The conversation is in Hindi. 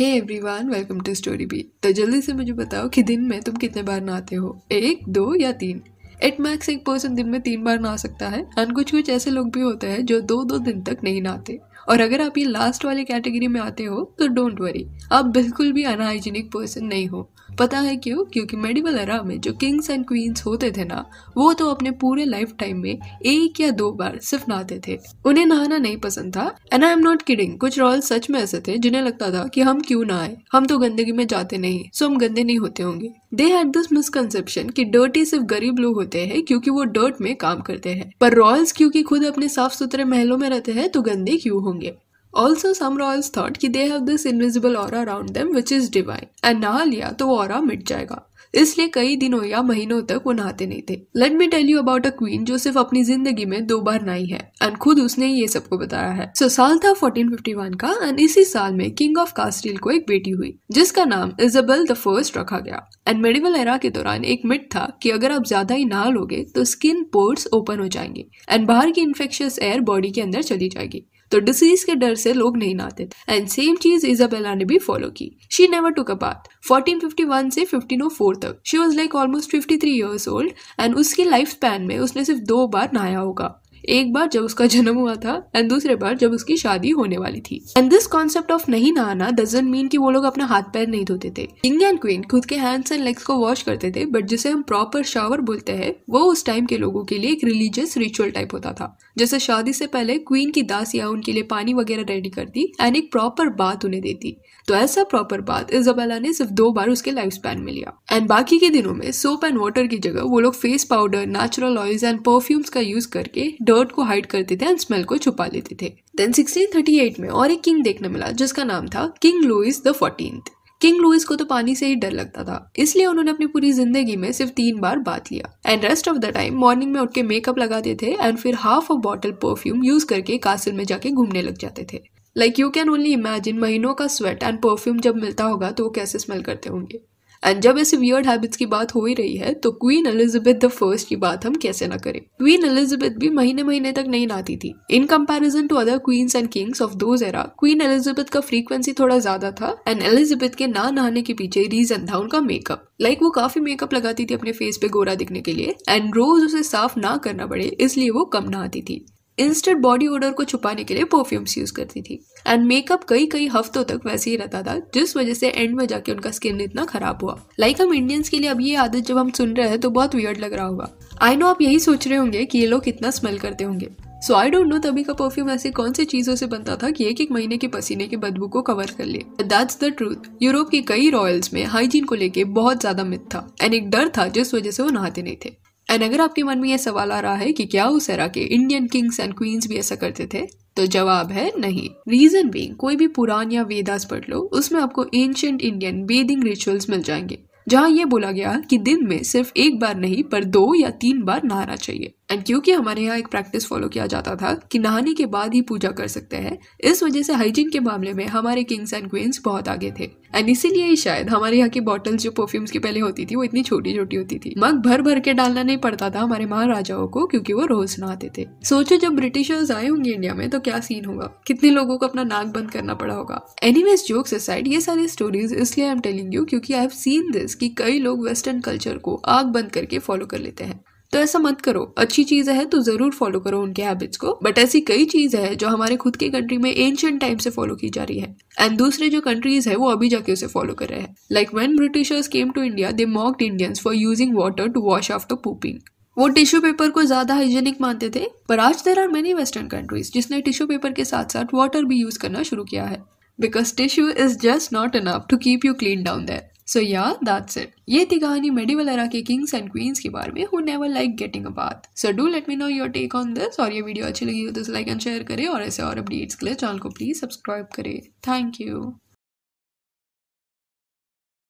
Hey everyone welcome to story B तो जल्दी से मुझे बताओ कि दिन में तुम कितने बार नहाते हो एक दो या तीन एट मैक्स एक पर्सन दिन में तीन बार नहा सकता है एंड कुछ कुछ ऐसे लोग भी होते हैं जो दो दो दिन तक नहीं नहाते और अगर आप ये लास्ट वाले कैटेगरी में आते हो तो डोंट वरी आप बिल्कुल भी अनहाइजीनिक पर्सन नहीं हो पता है क्यों क्योंकि मेडिवल एरा में जो किंग्स एंड क्वींस होते थे ना वो तो अपने पूरे लाइफ टाइम में एक या दो बार सिर्फ नहाते थे उन्हें नहाना नहीं पसंद था and I am not kidding कुछ रॉयल सच में ऐसे थे जिन्हें लगता था कि हम क्यों ना आए हम तो गंदगी में जाते नहीं सो हम गंदे नहीं होते होंगे दे हैड दिस मिसकनसेप्शन कि डर्टी सिर्फ गरीब लोग होते हैं क्योंकि वो डर्ट में काम करते हैं पर रॉयल्स क्योंकि खुद अपने साफ सुथरे महलों में रहते हैं तो गंदे क्यों हो होंगे ऑल्सो सम रॉयल्स थॉट कि they have this invisible aura around them which is divine and नहा लिया तो वो और मिट जाएगा इसलिए कई दिनों या महीनों तक वो नहाते नहीं थे let me tell you about a queen जो सिर्फ अपनी जिंदगी में दो बार नहाई है एंड खुद उसने ये सबको बताया है सो so, साल था 1451 का एंड इसी साल में किंग ऑफ कास्टिल को एक बेटी हुई जिसका नाम इजबेल द फर्स्ट रखा गया एंड मेडिवल एरा के दौरान एक मिट था कि अगर आप ज्यादा ही नहा लोगे तो स्किन पोर्ट्स ओपन हो जाएंगे एंड बाहर की इन्फेक्शियस एयर बॉडी के अंदर चली जाएगी तो डिसीज के डर से लोग नहीं नहाते थे एंड सेम चीज इजाबेला ने भी फॉलो की she never took a fifty 1451 से 1504 तक she was like almost 53 three years old and उसकी लाइफ स्पैन में उसने सिर्फ दो बार नहाया होगा एक बार जब उसका जन्म हुआ था एंड दूसरे बार जब उसकी शादी होने वाली थी एंड दिस कॉन्सेप्ट ऑफ नहीं नहाना डजन मीन कि वो लोग अपना हाथ पैर नहीं धोते थे किंग एंड क्वीन खुद के हैंड्स एंड लेग्स को वॉश करते थे बट जिसे हम प्रॉपर शावर बोलते हैं वो उस टाइम के लोगों के लिए एक रिलीजियस रिचुअल टाइप होता था जैसे शादी से पहले क्वीन की दास या उनके लिए पानी वगैरह रेडी करती एंड एक प्रॉपर बात उन्हें देती तो ऐसा प्रॉपर बात जबाला ने सिर्फ दो बार उसके लाइफ स्पैन में लिया एंड बाकी के दिनों में सोप एंड वाटर की जगह वो लोग face powder natural oils and perfumes का यूज करके डर्ट को हाइड करते थे एंड स्मेल को छुपा लेते थे देन 1638 में और एक किंग देखने मिला जिसका नाम था king Louis the fourteen king Louis को तो पानी से ही डर लगता था इसलिए उन्होंने अपनी पूरी जिंदगी में सिर्फ तीन बार बात लिया and rest of the time morning में उठ के मेकअप लगाते थे एंड फिर half a bottle perfume use करके कासिल में जाके घूमने लग जाते थे like you can only imagine महीनों का स्वेट एंड परफ्यूम जब मिलता होगा तो वो कैसे स्मेल करते होंगे एंड जब ऐसे वियर्ड हैबिट्स की बात हो ही रही है तो क्वीन एलिजाबेथ द फर्स्ट की बात हम कैसे ना करें क्वीन एलिजाबेथ भी महीने महीने तक नहीं नहाती थी in comparison to other queens and kings of those era queen Elizabeth का फ्रीक्वेंसी थोड़ा ज्यादा था एंड एलिजाबेथ के ना नहाने के पीछे रीजन था उनका मेकअप लाइक like वो काफी मेकअप लगाती थी अपने फेस पे गोरा दिखने के लिए एंड रोज उसे साफ ना करना पड़े इसलिए वो कम नहाती थी इंस्टेंट बॉडी ओडर को छुपाने के लिए परफ्यूम्स यूज़ करती थी एंड मेकअप कई कई हफ्तों तक वैसे ही रहता था जिस वजह से एंड में जाके उनका स्किन इतना खराब हुआ लाइक like हम इंडियंस के लिए अब ये आदत जब हम सुन रहे हैं तो बहुत वियर्ड लग रहा होगा आई नो आप यही सोच रहे होंगे कि ये लोग कितना स्मेल करते होंगे सो आई डोंट नो तभी का परफ्यूम ऐसे कौन सी चीजों से बनता था कि एक एक महीने के पसीने के बदबू को कवर कर ले दैट्स द ट्रूथ यूरोप के कई रॉयल्स में हाइजीन को लेके बहुत ज्यादा मिथ था एंड एक डर था जिस वजह से वो नहाते नहीं थे एंड अगर आपके मन में यह सवाल आ रहा है कि क्या उस एरा के इंडियन किंग्स एंड क्वींस भी ऐसा करते थे तो जवाब है नहीं रीजन बीइंग कोई भी पुराण या वेदास पढ़ लो उसमें आपको एंशियंट इंडियन बेदिंग रिचुअल्स मिल जाएंगे जहाँ ये बोला गया कि दिन में सिर्फ एक बार नहीं पर दो या तीन बार नहाना चाहिए एंड क्योंकि हमारे यहाँ एक प्रैक्टिस फॉलो किया जाता था कि नहाने के बाद ही पूजा कर सकते हैं इस वजह से हाइजीन के मामले में हमारे किंग्स एंड क्वींस बहुत आगे थे एंड इसीलिए ही शायद हमारे यहाँ की बॉटल्स जो परफ्यूम्स की पहले होती थी वो इतनी छोटी छोटी होती थी मग भर भर के डालना नहीं पड़ता था हमारे महाराजाओं को क्योंकि वो रोज नहाते थे सोचो जब ब्रिटिशर्स आए होंगे इंडिया में तो क्या सीन होगा कितने लोगों को अपना नाक बंद करना पड़ा होगा एनी वेज जोक्स असाइड ये सारी स्टोरीज इसलिए आई एम टेलिंग यू क्योंकि आई हैव सीन दिस कि कई लोग वेस्टर्न कल्चर को आग बंद करके फॉलो कर लेते हैं तो ऐसा मत करो अच्छी चीज है तो ज़रूर फॉलो करो उनके हैबिट्स को बट ऐसी कई चीज़ है जो हमारे खुद के कंट्री में एंशियंट टाइम से फॉलो की जा रही है एंड दूसरे जो कंट्रीज है वो अभी जाके उसे फॉलो कर रहे हैं like when Britishers came to India they mocked Indians for using water to wash after pooping वो टिश्यू पेपर को ज़्यादा हाइजेनिक मानते थे पर आज there are many western countries जिसने टिश्यू पेपर के साथ साथ वाटर भी यूज़ करना शुरू किया है because tissue is just not enough to keep you clean down there. So yeah that's it ये थी कहानी मेडिवल एरा के किंग्स एंड क्वींस के बारे में who never like getting a bath so do let me know your take on this और ये वीडियो अच्छी लगी हो तो लाइक एंड शेयर करें और ऐसे और अपडेट्स के लिए चैनल को प्लीज़ सब्सक्राइब करें थैंक यू